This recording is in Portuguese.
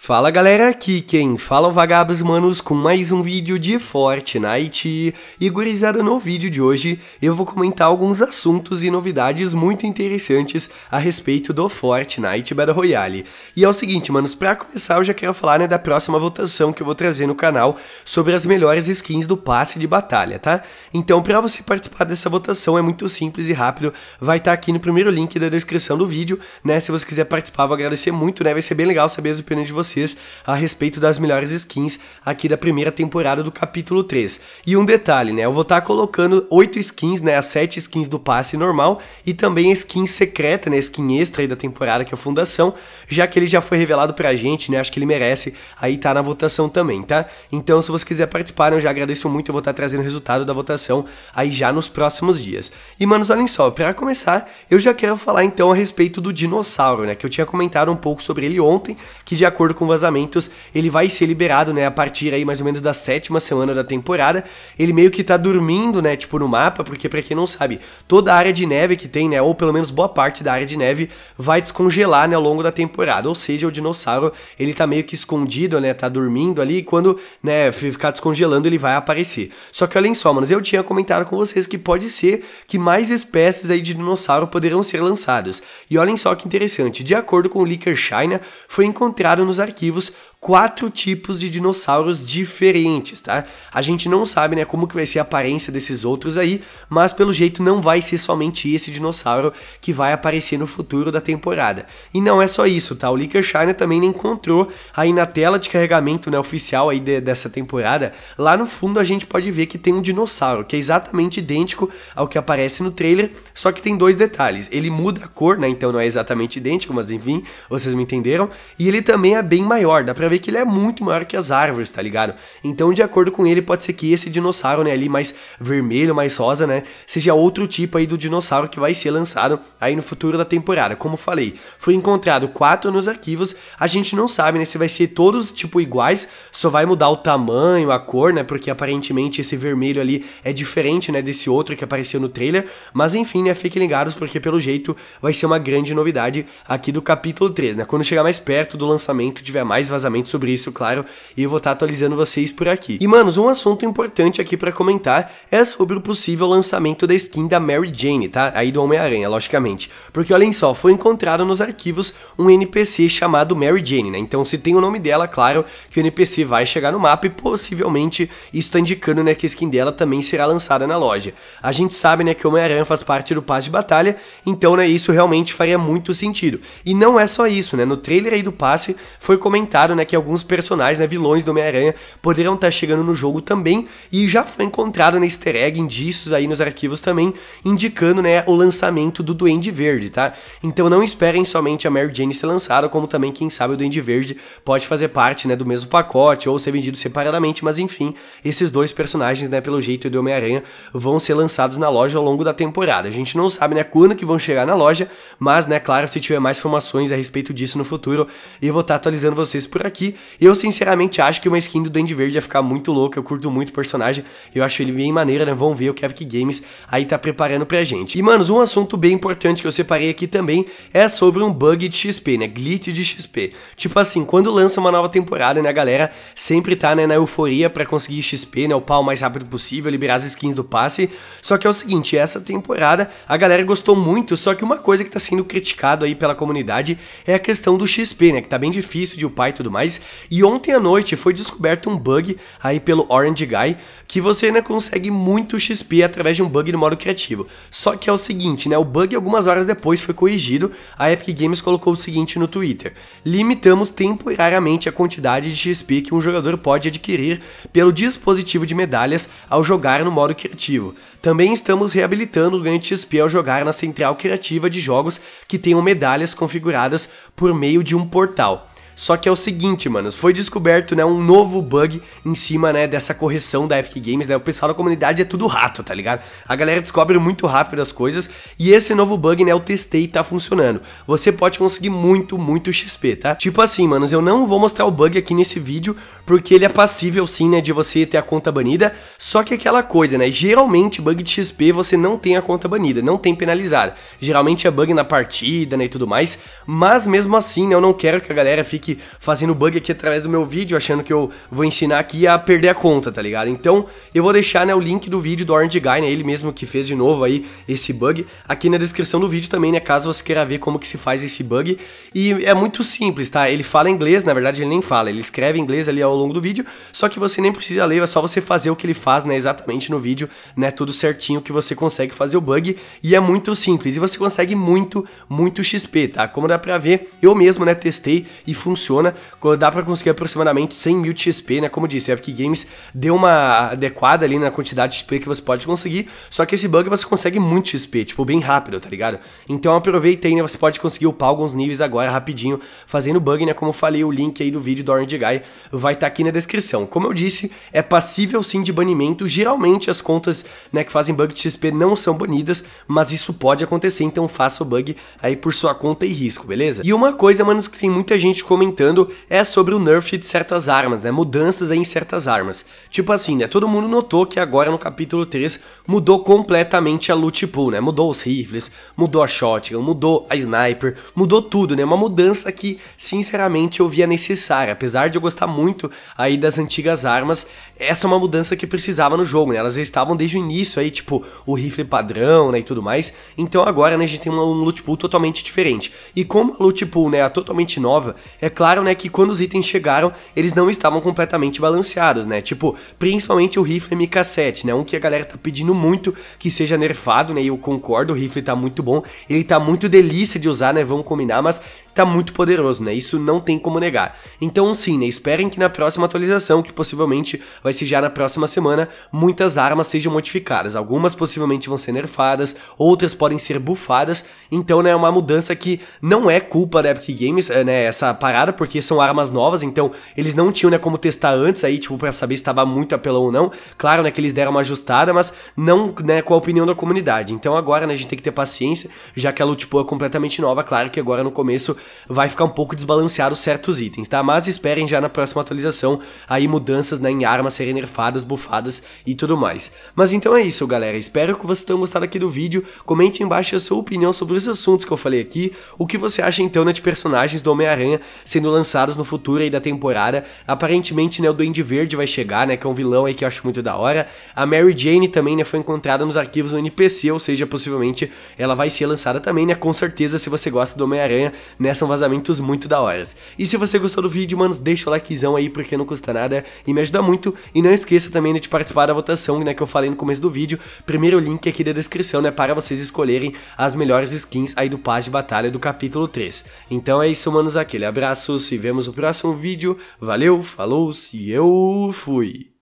Fala galera, aqui quem fala é o Vagabos Manos com mais um vídeo de Fortnite e gurizada no vídeo de hoje eu vou comentar alguns assuntos e novidades muito interessantes a respeito do Fortnite Battle Royale. E é o seguinte manos, pra começar eu já quero falar né, da próxima votação que eu vou trazer no canal sobre as melhores skins do passe de batalha, tá? Então pra você participar dessa votação é muito simples e rápido, vai estar tá aqui no primeiro link da descrição do vídeo, né, se você quiser participar vou agradecer muito, né, vai ser bem legal saber as opiniões de vocês vocês a respeito das melhores skins aqui da primeira temporada do capítulo 3. E um detalhe, né? Eu vou estar tá colocando 8 skins, né? As 7 skins do passe normal e também a skin secreta, né? A skin extra aí da temporada, que é a Fundação, já que ele já foi revelado pra gente, né? Acho que ele merece aí tá na votação também, tá? Então, se você quiser participar, né, eu já agradeço muito, eu vou estar tá trazendo o resultado da votação aí já nos próximos dias. E, manos, olhem só, para começar, eu já quero falar então a respeito do dinossauro, né? Que eu tinha comentado um pouco sobre ele ontem, que de acordo acordo com vazamentos, ele vai ser liberado, né, a partir aí mais ou menos da sétima semana da temporada. Ele meio que tá dormindo, né, tipo no mapa, porque para quem não sabe, toda a área de neve que tem, né, ou pelo menos boa parte da área de neve vai descongelar, né, ao longo da temporada. Ou seja, o dinossauro, ele tá meio que escondido, né, tá dormindo ali e quando, né, ficar descongelando, ele vai aparecer. Só que olhem só, manos, eu tinha comentado com vocês que pode ser que mais espécies aí de dinossauro poderão ser lançadas. E olhem só que interessante, de acordo com o Licker China, né, foi encontrado nos arquivos quatro tipos de dinossauros diferentes, tá? A gente não sabe, né, como que vai ser a aparência desses outros aí, mas pelo jeito não vai ser somente esse dinossauro que vai aparecer no futuro da temporada. E não é só isso, tá? O Licker também encontrou aí na tela de carregamento, né, oficial aí de, dessa temporada, lá no fundo a gente pode ver que tem um dinossauro, que é exatamente idêntico ao que aparece no trailer, só que tem dois detalhes. Ele muda a cor, né, então não é exatamente idêntico, mas enfim, vocês me entenderam. E ele também é bem maior, dá pra ver que ele é muito maior que as árvores, tá ligado? Então, de acordo com ele, pode ser que esse dinossauro, né, ali mais vermelho, mais rosa, né, seja outro tipo aí do dinossauro que vai ser lançado aí no futuro da temporada. Como falei, foi encontrado quatro nos arquivos, a gente não sabe, né, se vai ser todos, tipo, iguais, só vai mudar o tamanho, a cor, né, porque aparentemente esse vermelho ali é diferente, né, desse outro que apareceu no trailer, mas enfim, né, fiquem ligados porque pelo jeito vai ser uma grande novidade aqui do capítulo 3, né, quando chegar mais perto do lançamento, tiver mais vazamento sobre isso, claro, e eu vou estar tá atualizando vocês por aqui. E manos, um assunto importante aqui para comentar é sobre o possível lançamento da skin da Mary Jane, tá? Aí do Homem-Aranha, logicamente. Porque olhem só, foi encontrado nos arquivos um NPC chamado Mary Jane, né? Então se tem o nome dela, claro que o NPC vai chegar no mapa e possivelmente isso está indicando, né, que a skin dela também será lançada na loja. A gente sabe, né, que o Homem-Aranha faz parte do passe de batalha, então, né, isso realmente faria muito sentido. E não é só isso, né? No trailer aí do passe foi comentado, né, que que alguns personagens, né, vilões do Homem-Aranha, poderão estar tá chegando no jogo também, e já foi encontrado na né, easter egg indícios aí nos arquivos também, indicando, né, o lançamento do Duende Verde, tá? Então não esperem somente a Mary Jane ser lançada, como também, quem sabe, o Duende Verde pode fazer parte, né, do mesmo pacote, ou ser vendido separadamente, mas enfim, esses dois personagens, né, pelo jeito do Homem-Aranha, vão ser lançados na loja ao longo da temporada. A gente não sabe, né, quando que vão chegar na loja, mas, né, claro, se tiver mais informações a respeito disso no futuro, eu vou estar tá atualizando vocês por aqui aqui. Eu sinceramente acho que uma skin do Duende Verde ia ficar muito louca, eu curto muito o personagem, eu acho ele bem maneiro, né? Vamos ver o que a Epic Games aí tá preparando pra gente. E, manos, um assunto bem importante que eu separei aqui também é sobre um bug de XP, né? Glitch de XP. Tipo assim, quando lança uma nova temporada, né, a galera sempre tá, né, na euforia pra conseguir XP, né, o pau mais rápido possível, liberar as skins do passe. Só que é o seguinte, essa temporada a galera gostou muito, só que uma coisa que tá sendo criticado aí pela comunidade é a questão do XP, né, que tá bem difícil de upar e tudo mais reais. E ontem à noite foi descoberto um bug aí pelo Orange Guy que você né, consegue muito XP através de um bug no modo criativo. Só que é o seguinte, né? O bug algumas horas depois foi corrigido. A Epic Games colocou o seguinte no Twitter: limitamos temporariamente a quantidade de XP que um jogador pode adquirir pelo dispositivo de medalhas ao jogar no modo criativo. Também estamos reabilitando o ganho de XP ao jogar na central criativa de jogos que tenham medalhas configuradas por meio de um portal. Só que é o seguinte, mano, foi descoberto, né, um novo bug em cima, né, dessa correção da Epic Games, né? O pessoal da comunidade é tudo rato, tá ligado? A galera descobre muito rápido as coisas e esse novo bug, né, eu testei e tá funcionando. Você pode conseguir muito, muito XP, tá? Tipo assim, mano. eu não vou mostrar o bug aqui nesse vídeo porque ele é passível sim, né, de você ter a conta banida, só que aquela coisa, né, geralmente bug de XP você não tem a conta banida, não tem penalizada. Geralmente é bug na partida, né, e tudo mais, mas mesmo assim, né, eu não quero que a galera fique fazendo bug aqui através do meu vídeo, achando que eu vou ensinar aqui a perder a conta, tá ligado? Então eu vou deixar né, o link do vídeo do Orange Guy, né, ele mesmo que fez de novo aí esse bug, aqui na descrição do vídeo também, né, caso você queira ver como que se faz esse bug. E é muito simples, tá? Ele fala inglês, na verdade ele nem fala, ele escreve inglês ali ao longo do vídeo, só que você nem precisa ler, é só você fazer o que ele faz, né, exatamente no vídeo, né, tudo certinho que você consegue fazer o bug e é muito simples. E você consegue muito, muito XP, tá? Como dá pra ver, eu mesmo, né, testei e funcionou funciona, dá para conseguir aproximadamente 100 mil XP, né? Como disse, a Epic Games deu uma adequada ali na quantidade de XP que você pode conseguir, só que esse bug você consegue muito XP, tipo, bem rápido, tá ligado? Então aproveita aí, né? Você pode conseguir upar alguns níveis agora rapidinho fazendo bug, né? Como eu falei, o link aí do vídeo do Orange Guy vai estar tá aqui na descrição. Como eu disse, é passível sim de banimento, geralmente as contas, né, que fazem bug de XP não são banidas, mas isso pode acontecer, então faça o bug aí por sua conta e risco, beleza? E uma coisa, mano, que tem muita gente comentando comentando é sobre o nerf de certas armas, né? Mudanças em certas armas. Tipo assim, né? Todo mundo notou que agora no capítulo 3 mudou completamente a loot pool, né? Mudou os rifles, mudou a shotgun, mudou a sniper, mudou tudo, né? Uma mudança que, sinceramente, eu via necessária. Apesar de eu gostar muito aí das antigas armas, essa é uma mudança que precisava no jogo, né? Elas já estavam desde o início aí, tipo, o rifle padrão, né, e tudo mais. Então agora, né, a gente tem um loot pool totalmente diferente. E como a loot pool, né, é totalmente nova, é claro, né, que quando os itens chegaram, eles não estavam completamente balanceados, né? Tipo, principalmente o rifle MK7, né? Um que a galera tá pedindo muito que seja nerfado, né? E eu concordo, o rifle tá muito bom, ele tá muito delícia de usar, né? Vamos combinar, mas tá muito poderoso, né? Isso não tem como negar. Então, sim, né? Esperem que na próxima atualização, que possivelmente vai ser já na próxima semana, muitas armas sejam modificadas. Algumas possivelmente vão ser nerfadas, outras podem ser bufadas. Então, né? É uma mudança que não é culpa da Epic Games, eh, né? Essa parada, porque são armas novas, então eles não tinham, né? Como testar antes aí, tipo, pra saber se tava muito apelão ou não. Claro, né? Que eles deram uma ajustada, mas não, né? Com a opinião da comunidade. Então, agora, né? A gente tem que ter paciência, já que a Lutipua é completamente nova. Claro que agora no começo vai ficar um pouco desbalanceado certos itens, tá? Mas esperem já na próxima atualização aí mudanças né, em armas serem nerfadas, bufadas e tudo mais. Mas então é isso, galera. Espero que vocês tenham gostado aqui do vídeo. Comente embaixo a sua opinião sobre os assuntos que eu falei aqui. O que você acha então né, de personagens do Homem-Aranha sendo lançados no futuro aí da temporada? Aparentemente, né, o Duende Verde vai chegar, né, que é um vilão aí que eu acho muito da hora. A Mary Jane também, né, foi encontrada nos arquivos do NPC, ou seja, possivelmente ela vai ser lançada também, né, com certeza se você gosta do Homem-Aranha, né, são vazamentos muito da hora E se você gostou do vídeo, manos, deixa o likezão aí, porque não custa nada e me ajuda muito. E não esqueça também de participar da votação, né, que eu falei no começo do vídeo. Primeiro link aqui da descrição, né, para vocês escolherem as melhores skins aí do Paz de Batalha do capítulo 3. Então é isso, manos, aquele abraço, se vemos no próximo vídeo. Valeu, falou, se eu fui!